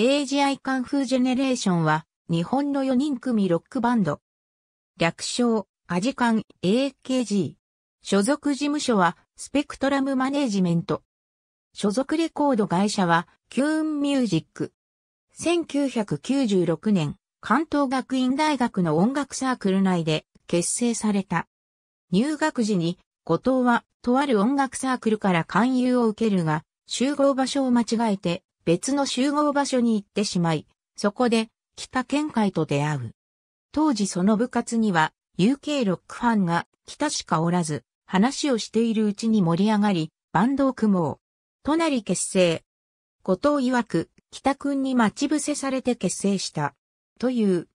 AGI カンフージェネレーションは日本の4人組ロックバンド。略称、アジカン AKG。所属事務所はスペクトラムマネージメント。所属レコード会社はキューンミュージック。1996年、関東学院大学の音楽サークル内で結成された。入学時に後藤はとある音楽サークルから勧誘を受けるが、集合場所を間違えて別の集合場所に行ってしまい、そこで北県会と出会う。当時その部活には UK ロックファンが北しかおらず、話をしているうちに盛り上がり、バンドを組もう。隣結成。後藤曰く、北くんに待ち伏せされて結成した。という。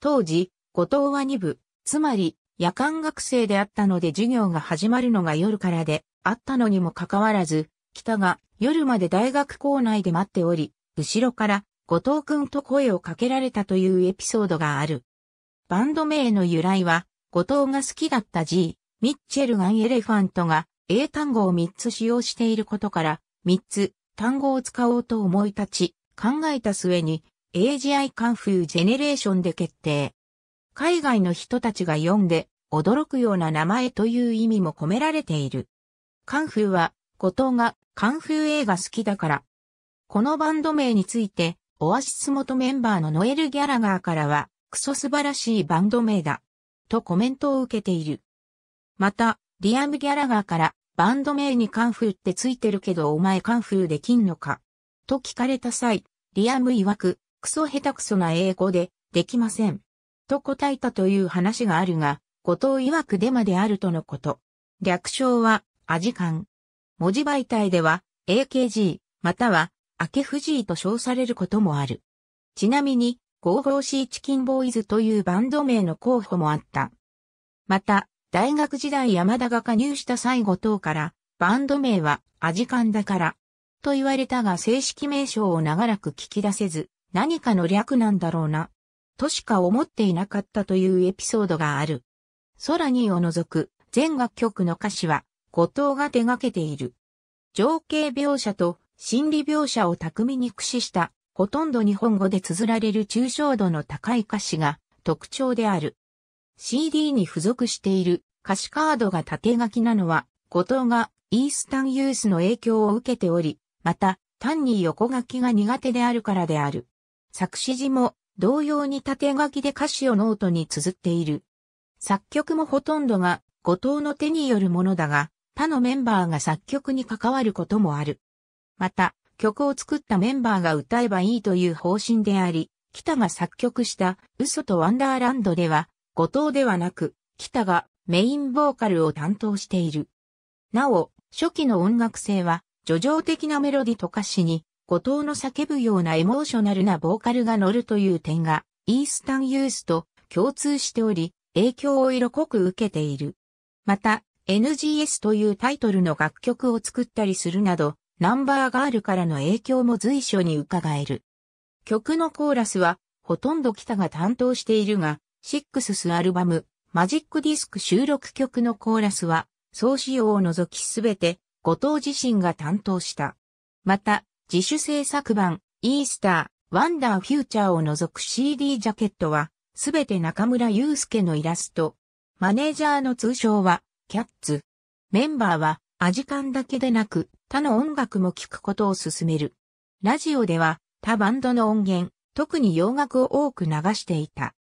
当時、後藤は2部、つまり、夜間学生であったので授業が始まるのが夜からであったのにもかかわらず、北が夜まで大学校内で待っており、後ろから後藤くんと声をかけられたというエピソードがある。バンド名の由来は、後藤が好きだった G、ミッチェルガンエレファントが英単語を3つ使用していることから、3つ単語を使おうと思い立ち、考えた末に、AGI カンフージェネレーションで決定。海外の人たちが読んで、驚くような名前という意味も込められている。カンフーは、後藤がカンフー映画好きだから。このバンド名について、オアシス元メンバーのノエル・ギャラガーからは、クソ素晴らしいバンド名だ、とコメントを受けている。また、リアム・ギャラガーから、バンド名にカンフーってついてるけどお前カンフーできんのか、と聞かれた際、リアム曰く、クソ下手くそな英語で、できません。と答えたという話があるが、後藤曰くデマであるとのこと。略称は、アジカン。文字媒体では AKG または明け藤井と称されることもある。ちなみに、ーシーチキンボーイズというバンド名の候補もあった。また、大学時代山田が加入した最後等から、バンド名はアジカンだから、と言われたが正式名称を長らく聞き出せず、何かの略なんだろうな、としか思っていなかったというエピソードがある。空にを除く全楽曲の歌詞は、後藤が手掛けている。情景描写と心理描写を巧みに駆使した、ほとんど日本語で綴られる抽象度の高い歌詞が特徴である。CD に付属している歌詞カードが縦書きなのは、後藤がイースタンユースの影響を受けており、また、単に横書きが苦手であるからである。作詞時も同様に縦書きで歌詞をノートに綴っている。作曲もほとんどが後藤の手によるものだが、他のメンバーが作曲に関わることもある。また、曲を作ったメンバーが歌えばいいという方針であり、北が作曲した嘘とワンダーランドでは、後藤ではなく、北がメインボーカルを担当している。なお、初期の音楽性は、叙情的なメロディと歌詞に、後藤の叫ぶようなエモーショナルなボーカルが乗るという点が、イースタンユースと共通しており、影響を色濃く受けている。また、NGS というタイトルの楽曲を作ったりするなど、ナンバーガールからの影響も随所に伺える。曲のコーラスは、ほとんど北が担当しているが、シックススアルバム、マジックディスク収録曲のコーラスは、総仕様を除きすべて、後藤自身が担当した。また、自主制作版、イースター、ワンダーフューチャーを除く CD ジャケットは、すべて中村祐介のイラスト。マネージャーの通称は、キャッツ。メンバーは、アジカンだけでなく、他の音楽も聴くことを勧める。ラジオでは、他バンドの音源、特に洋楽を多く流していた。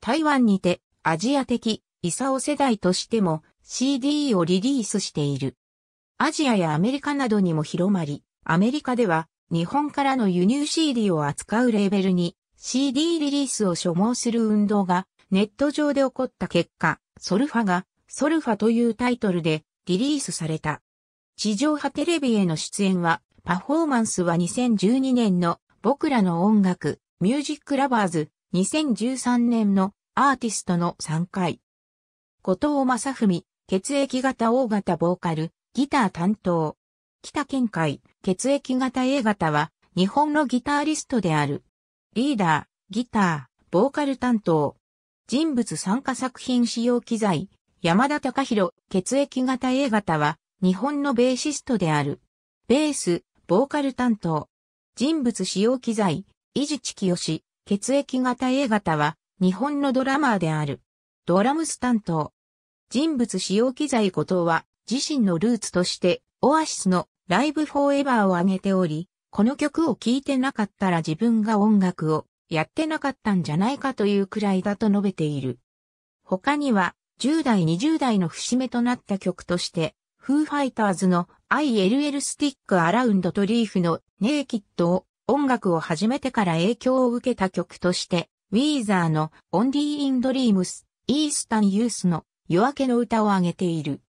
台湾にて、アジア的、イサオ世代としても、CD をリリースしている。アジアやアメリカなどにも広まり、アメリカでは、日本からの輸入 CD を扱うレーベルに、CD リリースを所望する運動が、ネット上で起こった結果、ソルファが、ソルファというタイトルでリリースされた。地上波テレビへの出演は、パフォーマンスは2012年の僕らの音楽、ミュージックラバーズ、2013年のアーティストの3回。後藤正文、血液型 O 型ボーカル、ギター担当。北見会、血液型 A 型は、日本のギターリストである。リーダー、ギター、ボーカル担当。人物参加作品使用機材、山田隆弘、血液型 A 型は、日本のベーシストである。ベース、ボーカル担当。人物使用機材、伊地知清、血液型 A 型は、日本のドラマーである。ドラムス担当。人物使用機材後藤は、自身のルーツとして、オアシスのライブフォーエバーを挙げており、この曲を聴いてなかったら自分が音楽をやってなかったんじゃないかというくらいだと述べている。他には、10代20代の節目となった曲として、フーファイターズの ILL スティックアラウンドとリーフのネイキッドを音楽を始めてから影響を受けた曲として、ウィーザーのオンリーインドリームス、イースタンユースの夜明けの歌を挙げている。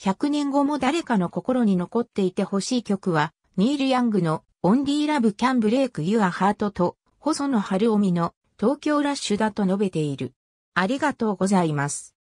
100年後も誰かの心に残っていてほしい曲は、ニール・ヤングのオンリーラブキャンブレイクユアハートと、細野晴臣の東京ラッシュだと述べている。ありがとうございます。